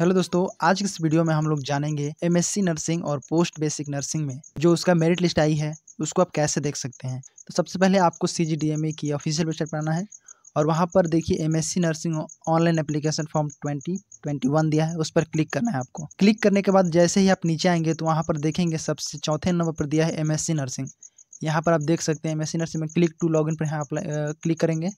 hello दोस्तों आज इस वीडियो में हम लोग जानेंगे एमएससी नर्सिंग और पोस्ट बेसिक नर्सिंग में जो उसका मेरिट लिस्ट आई है उसको आप कैसे देख सकते हैं तो सबसे पहले आपको सी की ऑफिशियल वेबसाइट पर आना है और वहाँ पर देखिए MSc nursing online application form twenty twenty one दिया है उस पर क्लिक करना है आपको क्लिक करने के बाद जैसे ही आप नीचे आएंगे तो वहाँ पर देखेंगे सबसे चौथे नंबर पर दिया है एम नर्सिंग यहाँ पर आप देख सकते हैं एम नर्सिंग में क्लिक टू लॉग पर यहाँ क्लिक करेंगे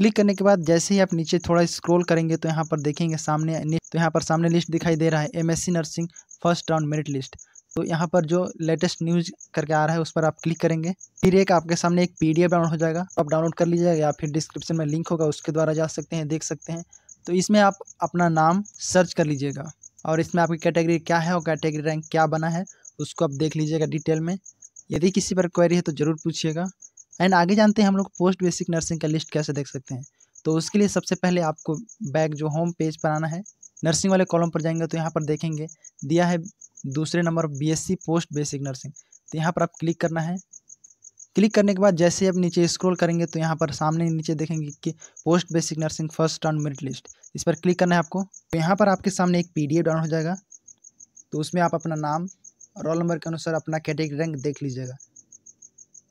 क्लिक करने के बाद जैसे ही आप नीचे थोड़ा स्क्रॉल करेंगे तो यहाँ पर देखेंगे सामने तो यहाँ पर सामने लिस्ट दिखाई दे रहा है MSc nursing first round merit list तो यहाँ पर जो लेटेस्ट न्यूज करके आ रहा है उस पर आप क्लिक करेंगे फिर एक आपके सामने एक पी डाउनलोड हो जाएगा तो आप डाउनलोड कर लीजिएगा या फिर डिस्क्रिप्शन में लिंक होगा उसके द्वारा जा सकते हैं देख सकते हैं तो इसमें आप अपना नाम सर्च कर लीजिएगा और इसमें आपकी कैटेगरी क्या है और कैटेगरी रैंक क्या बना है उसको आप देख लीजिएगा डिटेल में यदि किसी पर क्वेरी है तो ज़रूर पूछिएगा एंड आगे जानते हैं हम लोग पोस्ट बेसिक नर्सिंग का लिस्ट कैसे देख सकते हैं तो उसके लिए सबसे पहले आपको बैग जो होम पेज पर आना है नर्सिंग वाले कॉलम पर जाएंगे तो यहाँ पर देखेंगे दिया है दूसरे number BSc post basic nursing तो यहाँ पर आप क्लिक करना है क्लिक करने के बाद जैसे आप नीचे स्क्रॉल करेंगे तो यहाँ पर सामने नीचे देखेंगे कि post basic nursing first on merit list इस पर क्लिक करना है आपको तो यहाँ पर आपके सामने एक पीडीएफ डाउन हो जाएगा तो उसमें आप अपना नाम रोल नंबर के अनुसार अपना कैटेगरी रैंक देख लीजिएगा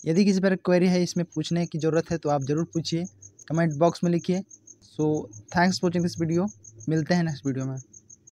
यदि किसी पर क्वेरी है इसमें पूछने की ज़रूरत है तो आप ज़रूर पूछिए कमेंट बॉक्स में लिखिए so thanks for watching this video मिलते हैं नेक्स्ट वीडियो में